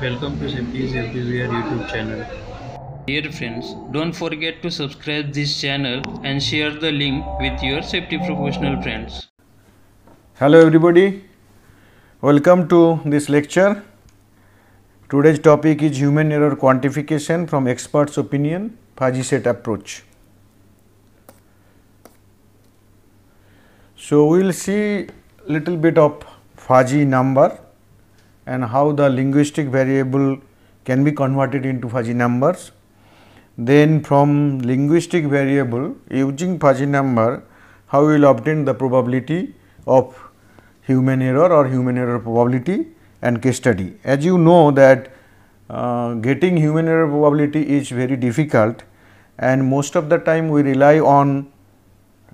Welcome to Safety Everywhere YouTube channel. Dear friends, don't forget to subscribe this channel and share the link with your safety professional friends. Hello everybody. Welcome to this lecture. Today's topic is human error quantification from experts opinion fuzzy set approach. So we will see little bit of fuzzy number and how the linguistic variable can be converted into fuzzy numbers. Then from linguistic variable using fuzzy number, how we will obtain the probability of human error or human error probability and case study. As you know that uh, getting human error probability is very difficult and most of the time we rely on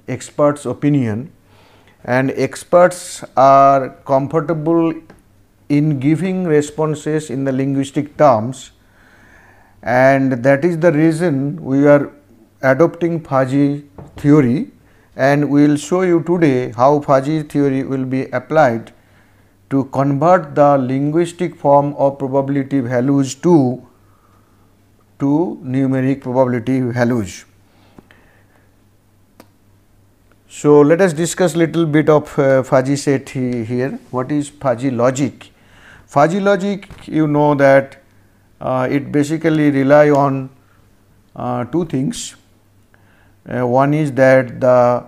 experts opinion and experts are comfortable in giving responses in the linguistic terms and that is the reason we are adopting Fuzzy theory and we will show you today how Fuzzy theory will be applied to convert the linguistic form of probability values to to numeric probability values. So, let us discuss little bit of uh, fuzzy set here. What is fuzzy logic? Fuzzy logic you know that uh, it basically rely on uh, two things. Uh, one is that the,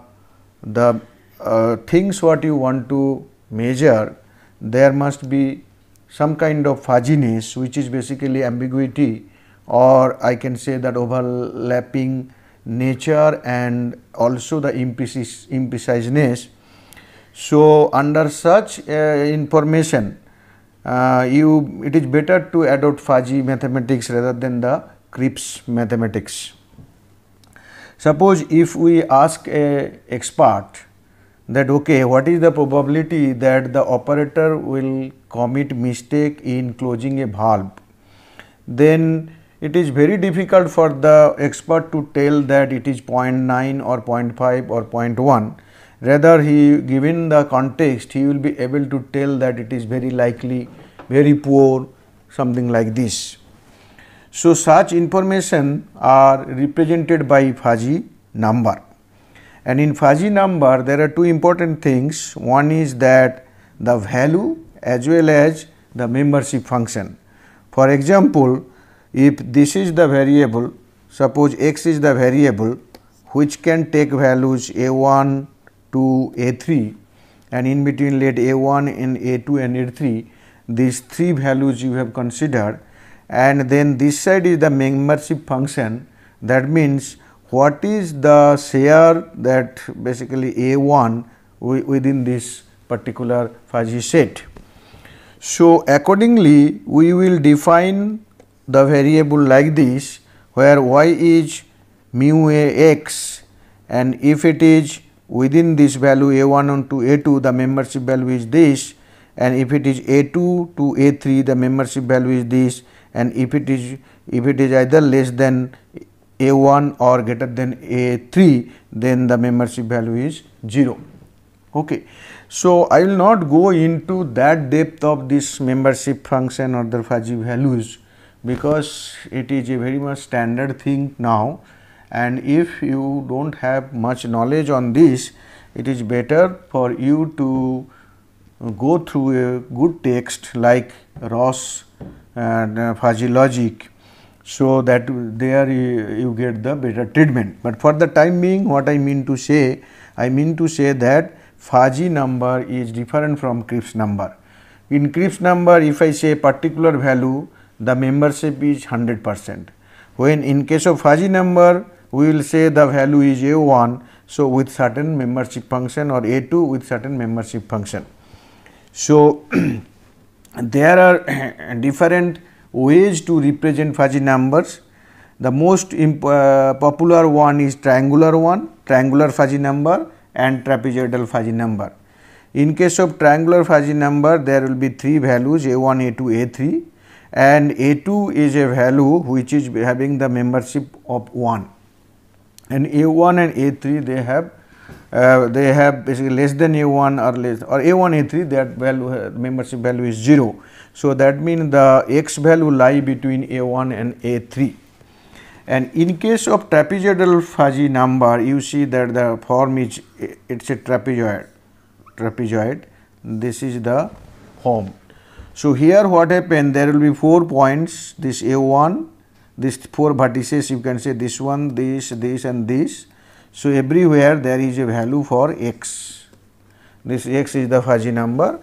the uh, things what you want to measure there must be some kind of fuzziness which is basically ambiguity or I can say that overlapping nature and also the impreciseness. So, under such uh, information uh, you it is better to adopt Faji mathematics rather than the Crips mathematics. Suppose if we ask a expert that okay what is the probability that the operator will commit mistake in closing a valve then it is very difficult for the expert to tell that it is 0.9 or 0.5 or 0.1 rather he given the context he will be able to tell that it is very likely very poor something like this. So, such information are represented by Fuzzy number and in Fuzzy number there are two important things one is that the value as well as the membership function. For example, if this is the variable suppose x is the variable which can take values a 1, to A3 and in between let A1 and A2 and A3 these three values you have considered and then this side is the membership function that means what is the share that basically A1 within this particular fuzzy set. So, accordingly we will define the variable like this where y is mu a x and if it is within this value A1 to A2 the membership value is this and if it is A2 to A3 the membership value is this and if it is if it is either less than A1 or greater than A3 then the membership value is 0. Okay. So, I will not go into that depth of this membership function or the fuzzy values because it is a very much standard thing now and if you do not have much knowledge on this, it is better for you to go through a good text like Ross and uh, fuzzy logic. So, that there you, get the better treatment, but for the time being what I mean to say, I mean to say that fuzzy number is different from Cripps number. In Cripps number if I say particular value the membership is 100 percent. When in case of fuzzy number we will say the value is a1 so with certain membership function or a2 with certain membership function so there are different ways to represent fuzzy numbers the most uh, popular one is triangular one triangular fuzzy number and trapezoidal fuzzy number in case of triangular fuzzy number there will be three values a1 a2 a3 and a2 is a value which is having the membership of 1 and A1 and A3 they have uh, they have basically less than A1 or less or A1 A3 that value uh, membership value is 0. So, that means the x value lie between A1 and A3 and in case of trapezoidal fuzzy number you see that the form is it is a trapezoid trapezoid this is the form. So, here what happened there will be 4 points this A1 this four vertices you can say this one, this, this and this. So, everywhere there is a value for x, this x is the Fuzzy number.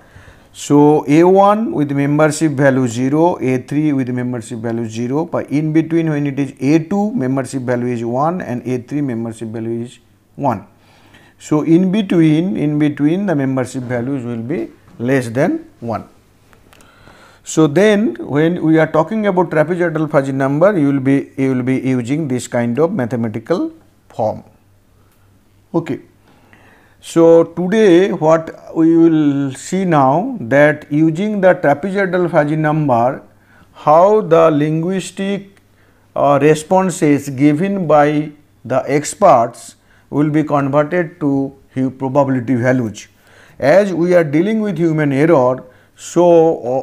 So, A1 with membership value 0, A3 with membership value 0, but in between when it is A2 membership value is 1 and A3 membership value is 1. So, in between, in between the membership values will be less than 1. So, then when we are talking about trapezoidal Fuzzy number, you will be you will be using this kind of mathematical form. Okay. So, today what we will see now that using the trapezoidal Fuzzy number, how the linguistic uh, responses given by the experts will be converted to probability values. As we are dealing with human error, so,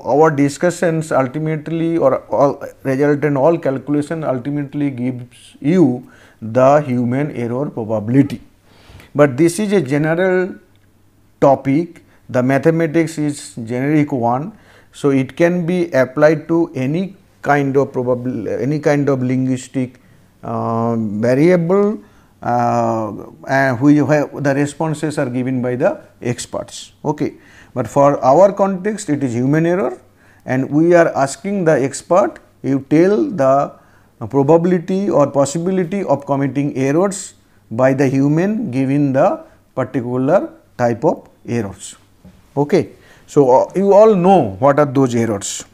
our discussions ultimately or all result in all calculation ultimately gives you the human error probability. But this is a general topic, the mathematics is generic one. So, it can be applied to any kind of probable any kind of linguistic uh, variable uh, uh, which, the responses are given by the experts. Okay. But for our context, it is human error and we are asking the expert, you tell the probability or possibility of committing errors by the human given the particular type of errors. Okay. So, uh, you all know what are those errors.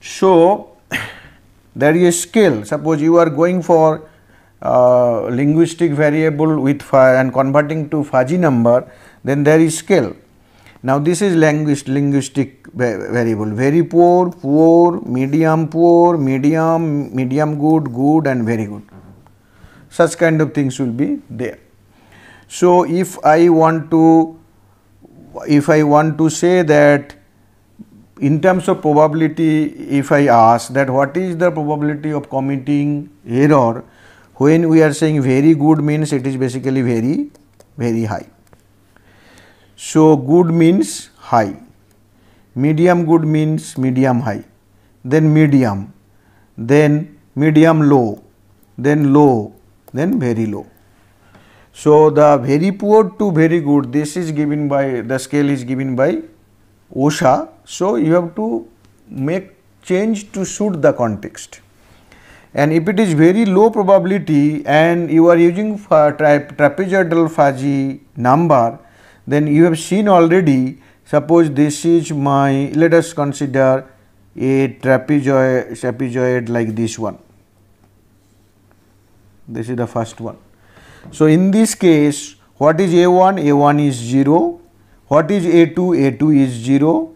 So, there is a scale suppose you are going for linguistic variable with and converting to fuzzy number then there is scale. Now, this is language linguistic variable very poor, poor, medium poor, medium, medium good, good and very good such kind of things will be there. So, if I want to if I want to say that in terms of probability if I ask that what is the probability of committing error when we are saying very good means it is basically very very high so good means high medium good means medium high then medium then medium low then low then very low so the very poor to very good this is given by the scale is given by osha so you have to make change to suit the context and if it is very low probability and you are using tra trapezoidal Fuzzy number then you have seen already suppose this is my let us consider a trapezoid, trapezoid like this one this is the first one. So, in this case what is A1? A1 is 0, what is A2? A2 is 0,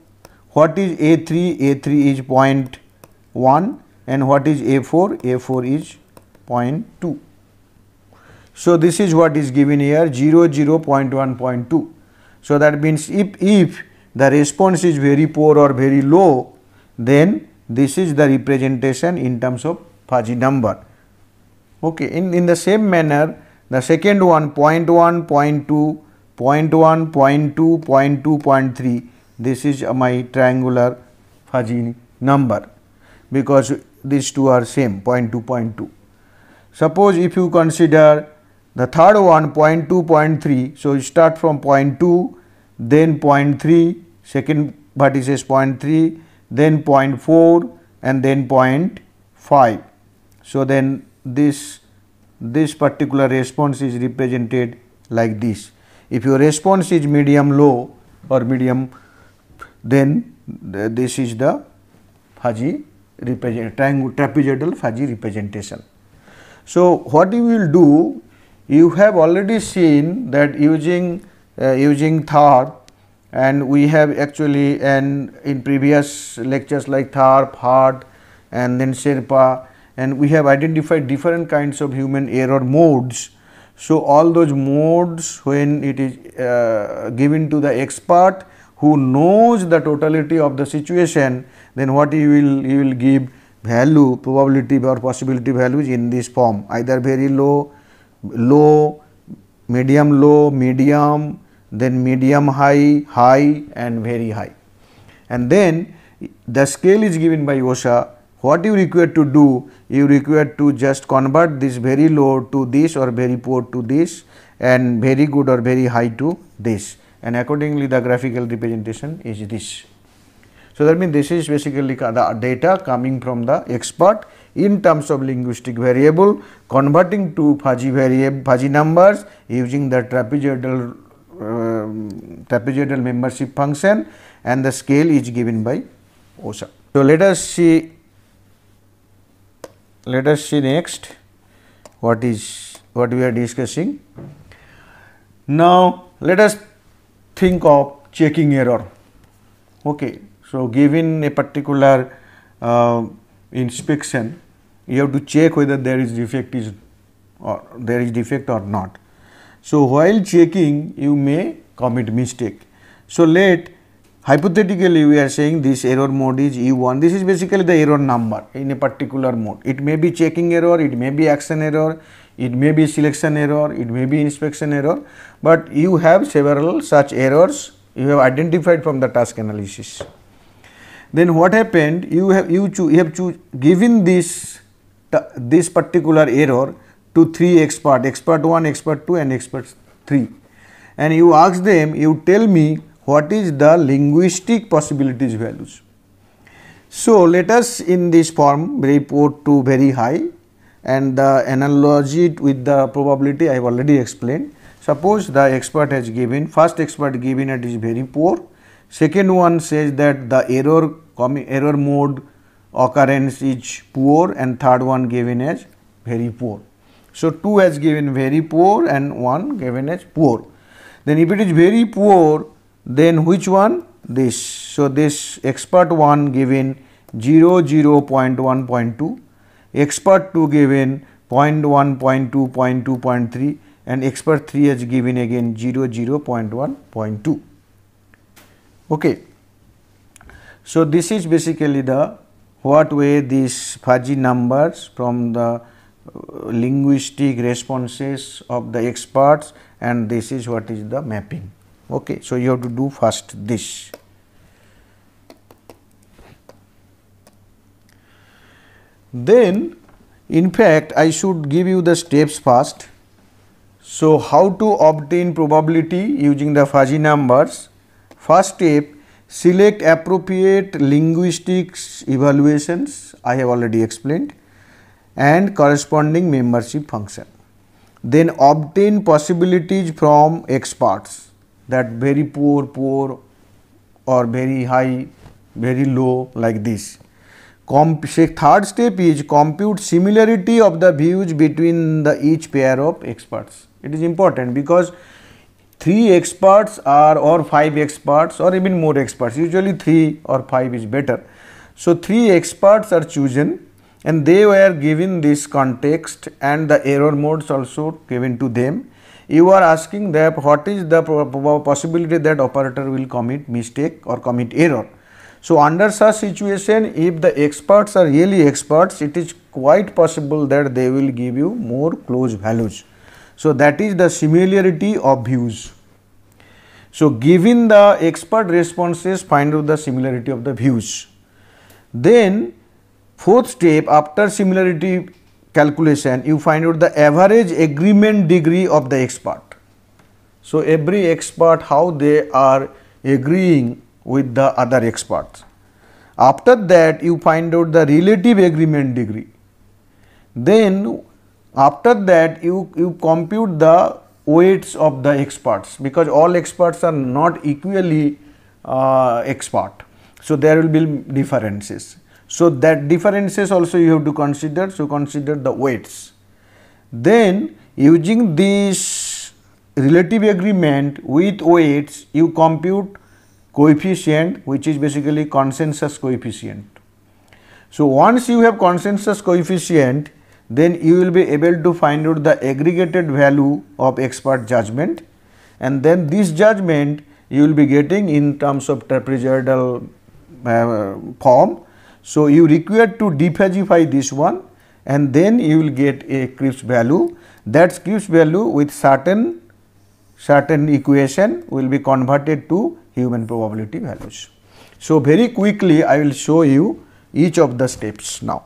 what is A3? A3 is 0.1 and what is A4? A4 is 0.2. So, this is what is given here 0, 0, So, that means if, if the response is very poor or very low, then this is the representation in terms of fuzzy number. Okay. In, in the same manner, the second one 0 0.1, 0 0.2, 0 0.1, 0.2, 0.2, 0.3, this is my triangular fuzzy number because these two are same 0.2, 0.2. Suppose if you consider the third one 0.2, 0.3, so you start from 0.2, then 0.3, second vertices is 0.3, then 0.4 and then 0.5. So, then this, this particular response is represented like this. If your response is medium low or medium, then this is the fuzzy trapezoidal Fuzzy representation. So, what you will do, you have already seen that using uh, using THARP and we have actually and in previous lectures like THARP, HART and then SERPA and we have identified different kinds of human error modes. So, all those modes when it is uh, given to the expert who knows the totality of the situation, then what he will, he will give value, probability or possibility values in this form, either very low, low, medium low, medium, then medium high, high and very high. And then the scale is given by OSHA. What you require to do? You require to just convert this very low to this or very poor to this and very good or very high to this and accordingly the graphical representation is this. So, that means this is basically the data coming from the expert in terms of linguistic variable converting to fuzzy variable fuzzy numbers using the trapezoidal uh, trapezoidal membership function and the scale is given by OSA. So, let us see let us see next what is what we are discussing. Now, let us think of checking error. Okay. So, given a particular uh, inspection, you have to check whether there is defect is or there is defect or not. So, while checking you may commit mistake. So, let hypothetically we are saying this error mode is E1, this is basically the error number in a particular mode. It may be checking error, it may be action error, it may be selection error, it may be inspection error, but you have several such errors you have identified from the task analysis. Then what happened? You have you, choo, you have choo, given this this particular error to three expert, expert 1, expert 2 and expert 3 and you ask them, you tell me what is the linguistic possibilities values. So, let us in this form report to very high and the analogy with the probability I have already explained. Suppose the expert has given, first expert given it is very poor, second one says that the error, error mode occurrence is poor and third one given as very poor. So, 2 has given very poor and 1 given as poor. Then if it is very poor, then which one? This. So, this expert one given 0, 0 0.2 expert 2 given 0.1, 0.2, 0.2, 0.3 and expert 3 is given again 0, 0, 0.1, 0.2. Okay. So, this is basically the what way these fuzzy numbers from the uh, linguistic responses of the experts and this is what is the mapping. Okay. So, you have to do first this. Then in fact I should give you the steps first. So how to obtain probability using the fuzzy numbers? First step select appropriate linguistics evaluations I have already explained and corresponding membership function. Then obtain possibilities from experts that very poor, poor or very high, very low like this third step is compute similarity of the views between the each pair of experts. It is important because three experts are or five experts or even more experts usually three or five is better. So, three experts are chosen and they were given this context and the error modes also given to them. You are asking that what is the possibility that operator will commit mistake or commit error. So, under such situation if the experts are really experts it is quite possible that they will give you more close values. So, that is the similarity of views. So, given the expert responses find out the similarity of the views. Then fourth step after similarity calculation you find out the average agreement degree of the expert. So, every expert how they are agreeing with the other experts. After that you find out the relative agreement degree. Then after that you, you compute the weights of the experts because all experts are not equally uh, expert. So, there will be differences. So, that differences also you have to consider. So, consider the weights. Then using this relative agreement with weights you compute coefficient which is basically consensus coefficient. So, once you have consensus coefficient then you will be able to find out the aggregated value of expert judgment and then this judgment you will be getting in terms of trapezoidal uh, form. So, you require to dephagify this one and then you will get a crisp value that crisp value with certain certain equation will be converted to human probability values. So, very quickly I will show you each of the steps now.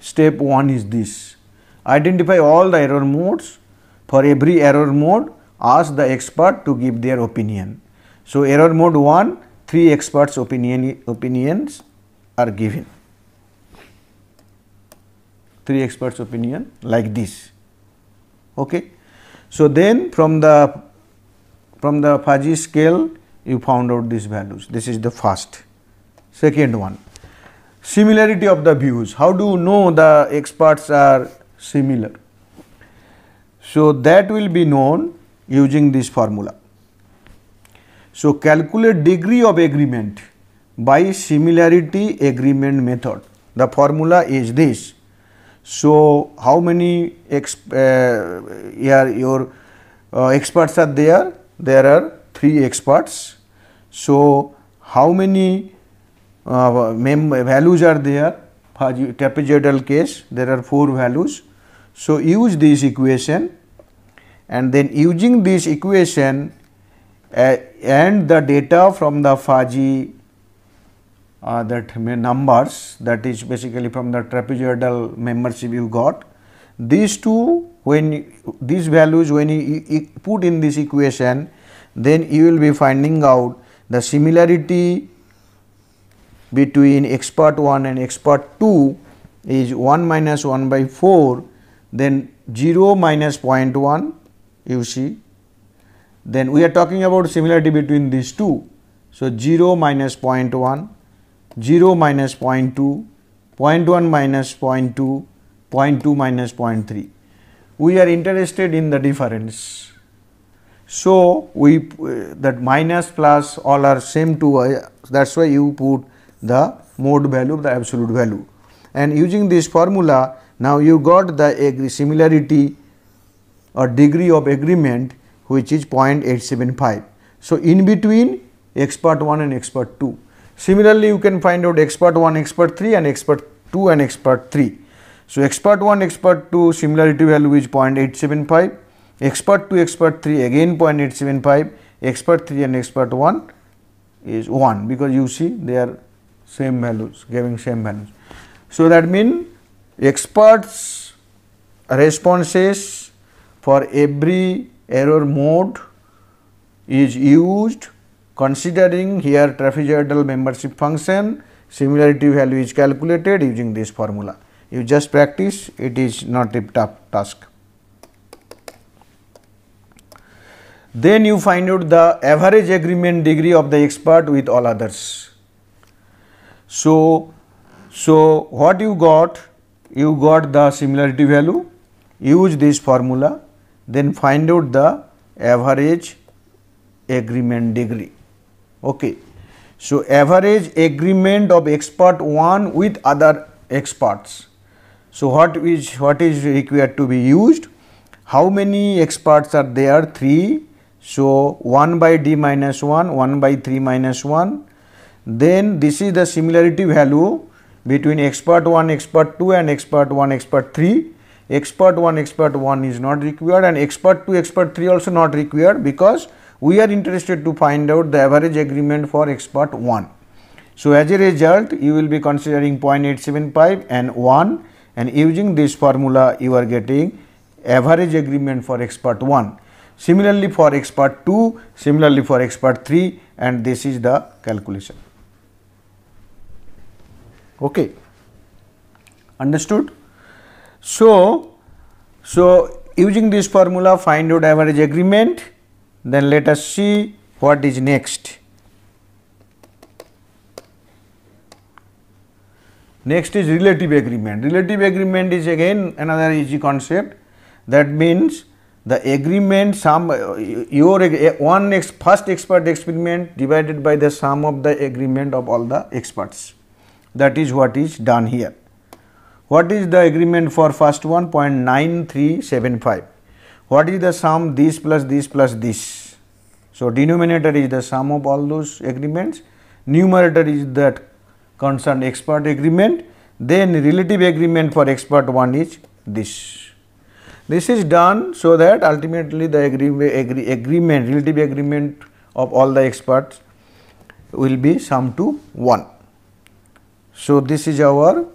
Step 1 is this identify all the error modes for every error mode ask the expert to give their opinion. So, error mode 1 three experts opinion opinions are given three experts opinion like this Okay. So, then from the from the Fuzzy scale you found out these values this is the first. Second one similarity of the views how do you know the experts are similar. So, that will be known using this formula. So, calculate degree of agreement by similarity agreement method the formula is this so, how many exp uh, your uh, experts are there? There are 3 experts. So, how many uh, values are there? For trapezoidal case, there are 4 values. So, use this equation and then using this equation uh, and the data from the Faji uh, that that numbers that is basically from the trapezoidal membership you got. These two when these values when you, you put in this equation then you will be finding out the similarity between expert 1 and expert 2 is 1 minus 1 by 4 then 0 minus 0.1 you see then we are talking about similarity between these two. So, 0 minus 0.1 0 minus 0.2, 0.1 minus 0.2, 0.2 minus 0.3. We are interested in the difference. So, we uh, that minus plus all are same to uh, that is why you put the mode value the absolute value and using this formula now you got the similarity or degree of agreement which is 0.875. So, in between expert 1 and expert 2. Similarly, you can find out expert 1, expert 3 and expert 2 and expert 3. So, expert 1, expert 2 similarity value is 0.875, expert 2, expert 3 again 0.875, expert 3 and expert 1 is 1 because you see they are same values giving same values. So, that means experts responses for every error mode is used Considering here trapezoidal membership function, similarity value is calculated using this formula. You just practice, it is not a tough task. Then you find out the average agreement degree of the expert with all others. So, so what you got? You got the similarity value, use this formula, then find out the average agreement degree. Okay. So, average agreement of expert 1 with other experts. So, what is what is required to be used? How many experts are there? 3. So, 1 by d minus 1, 1 by 3 minus 1. Then this is the similarity value between expert 1, expert 2 and expert 1, expert 3. Expert 1, expert 1 is not required and expert 2, expert 3 also not required because we are interested to find out the average agreement for expert 1. So, as a result you will be considering 0.875 and 1 and using this formula you are getting average agreement for expert 1. Similarly, for expert 2, similarly for expert 3 and this is the calculation. Okay. Understood? So, so using this formula find out average agreement then let us see what is next. Next is relative agreement. Relative agreement is again another easy concept. That means the agreement sum your eh, one ex, first expert experiment divided by the sum of the agreement of all the experts. That is what is done here. What is the agreement for first one? 0.9375 what is the sum this plus this plus this. So, denominator is the sum of all those agreements, numerator is that concerned expert agreement, then relative agreement for expert 1 is this. This is done so that ultimately the agree, agree, agreement, relative agreement of all the experts will be sum to 1. So, this is our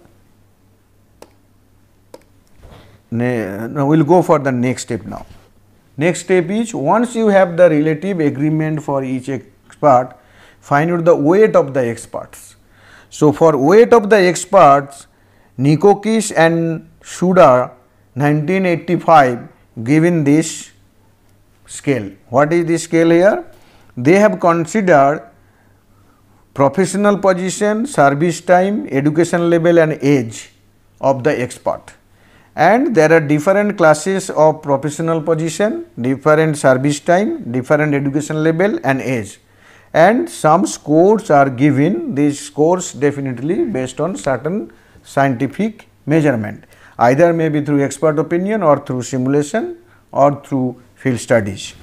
now we will go for the next step now. Next step is once you have the relative agreement for each expert, find out the weight of the experts. So, for weight of the experts, Nikokis and Suda 1985 given this scale. What is this scale here? They have considered professional position, service time, education level and age of the expert and there are different classes of professional position, different service time, different education level and age and some scores are given these scores definitely based on certain scientific measurement either may be through expert opinion or through simulation or through field studies.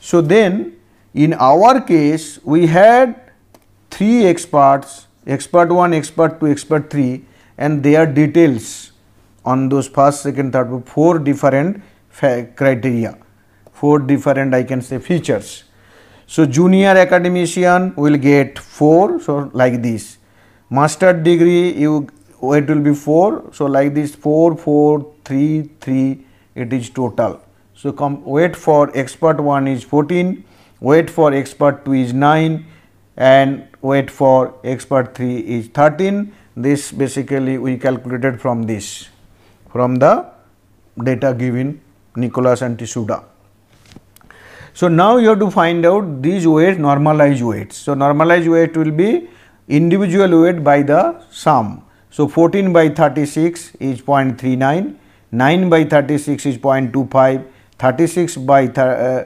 So, then in our case we had three experts expert 1, expert 2, expert 3 and their details on those first, second, third, four different criteria, four different I can say features. So, junior academician will get 4, so like this. Master degree you it will be 4, so like this four, four, three, it is total. So, come wait for expert 1 is 14, wait for expert 2 is 9 and wait for expert 3 is 13. This basically we calculated from this from the data given Nicholas and Tisuda. So, now you have to find out these weights normalized weights. So, normalized weight will be individual weight by the sum. So, 14 by 36 is 0.39, 9 by 36 is 0.25, 36 by th uh,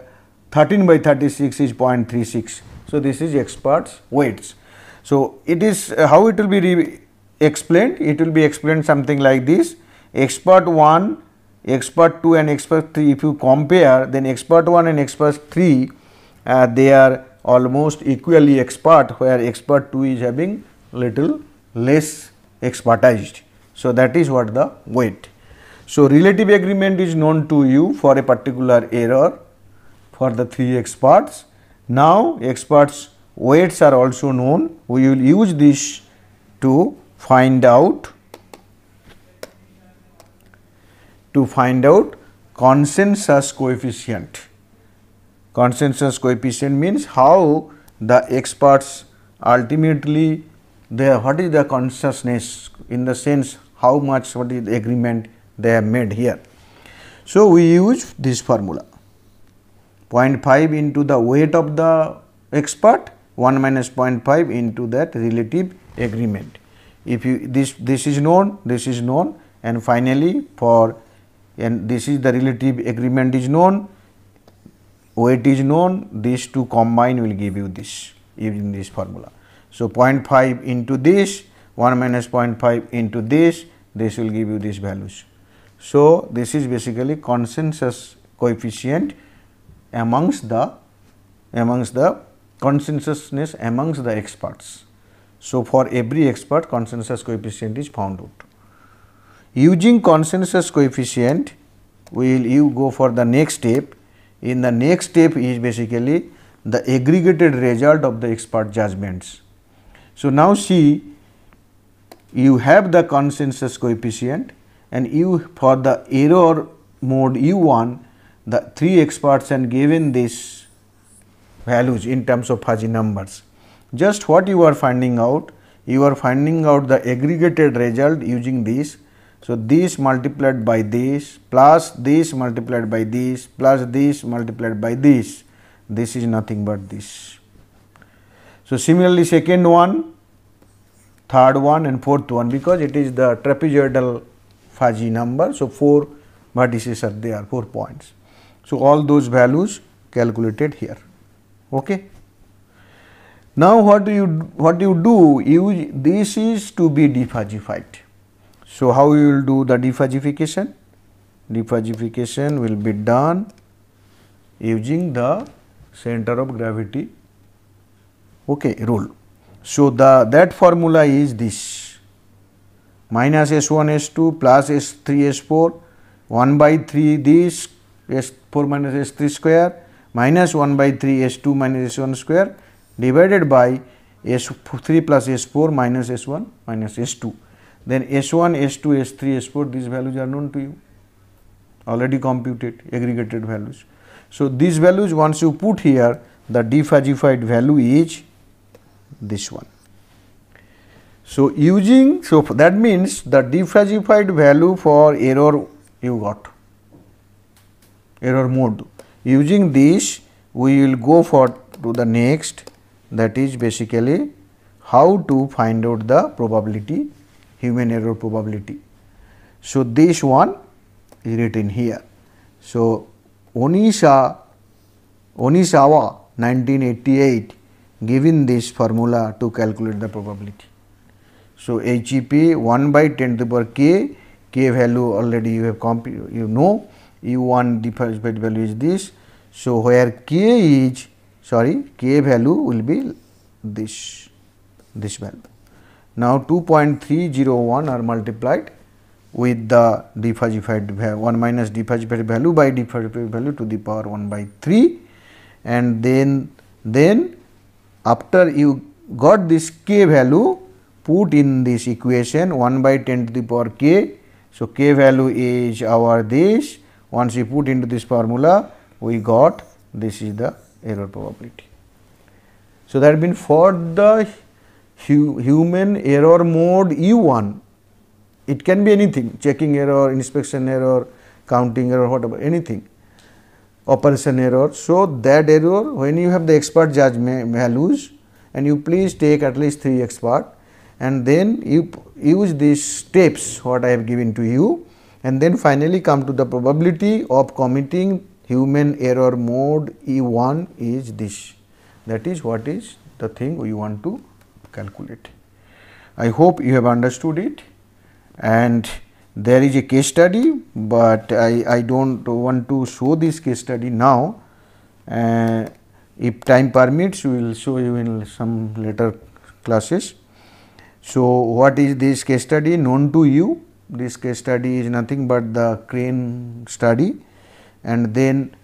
13 by 36 is 0.36. So, this is experts weights. So, it is uh, how it will be explained, it will be explained something like this expert 1, expert 2 and expert 3 if you compare then expert 1 and expert 3 uh, they are almost equally expert where expert 2 is having little less expertized. So, that is what the weight. So, relative agreement is known to you for a particular error for the three experts. Now, experts weights are also known. We will use this to find out to find out consensus coefficient. Consensus coefficient means how the experts ultimately they what is the consciousness in the sense how much what is the agreement they have made here. So, we use this formula 0.5 into the weight of the expert 1 minus 0.5 into that relative agreement. If you this this is known, this is known and finally, for and this is the relative agreement is known, weight is known, these two combine will give you this using this formula. So, 0.5 into this, 1 minus 0.5 into this, this will give you these values. So, this is basically consensus coefficient amongst the amongst the consensusness amongst the experts. So, for every expert consensus coefficient is found out. Using consensus coefficient, we will you go for the next step. In the next step is basically the aggregated result of the expert judgments. So, now see you have the consensus coefficient and you for the error mode u 1 the three experts and given these values in terms of fuzzy numbers. Just what you are finding out? You are finding out the aggregated result using these so, this multiplied by this plus this multiplied by this plus this multiplied by this, this is nothing but this. So, similarly second one, third one and fourth one because it is the trapezoidal Fuzzy number. So, 4 vertices are there 4 points. So, all those values calculated here. Okay. Now, what do you what do you do? You this is to be defuzzified. So, how you will do the dephasification? Dephasification will be done using the center of gravity okay, rule. So, the that formula is this minus S 1 S 2 plus S 3 S 4 1 by 3 this S 4 minus S 3 square minus 1 by 3 S 2 minus S 1 square divided by S 3 plus S 4 minus S 1 minus S 2 then S 1, S 2, S 3, S 4 these values are known to you already computed aggregated values. So, these values once you put here the defuzzified value is this one. So, using so that means the defuzzified value for error you got error mode using this we will go for to the next that is basically how to find out the probability human error probability. So, this one is written here. So, Onisha Onisawa 1988 given this formula to calculate the probability. So, HEP 1 by 10 to the power k, k value already you have you know U1 differential value is this. So, where k is sorry k value will be this this value. Now 2.301 are multiplied with the defuzzified 1 minus defuzzified value by defuzzified value to the power 1 by 3 and then then after you got this k value put in this equation 1 by 10 to the power k. So, k value is our this once you put into this formula we got this is the error probability. So, that been for the human error mode U1. It can be anything, checking error, inspection error, counting error, whatever, anything, operation error. So, that error when you have the expert judge values and you please take at least 3 expert and then you use these steps what I have given to you and then finally come to the probability of committing human error mode E1 is this that is what is the thing we want to calculate. I hope you have understood it and there is a case study, but I, I do not want to show this case study now. Uh, if time permits, we will show you in some later classes. So, what is this case study known to you? This case study is nothing but the crane study and then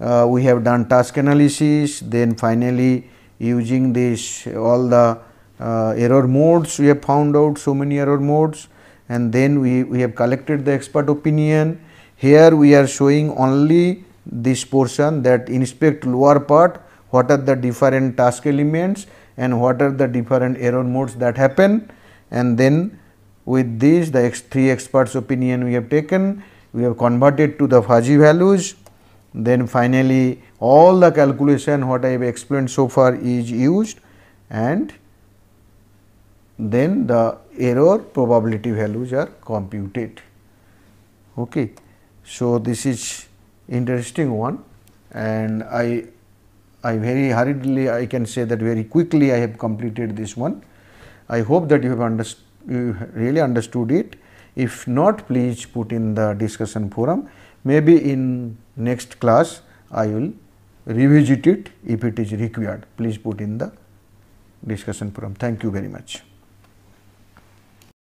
uh, we have done task analysis, then finally, using this all the uh, error modes we have found out so many error modes and then we, we have collected the expert opinion. Here we are showing only this portion that inspect lower part what are the different task elements and what are the different error modes that happen and then with this the 3 experts opinion we have taken we have converted to the fuzzy values then finally all the calculation what I have explained so far is used and then the error probability values are computed. Okay. So, this is interesting one and I, I very hurriedly I can say that very quickly I have completed this one. I hope that you have understood you really understood it. If not please put in the discussion forum. Maybe in next class I will revisit it if it is required. Please put in the discussion forum. Thank you very much.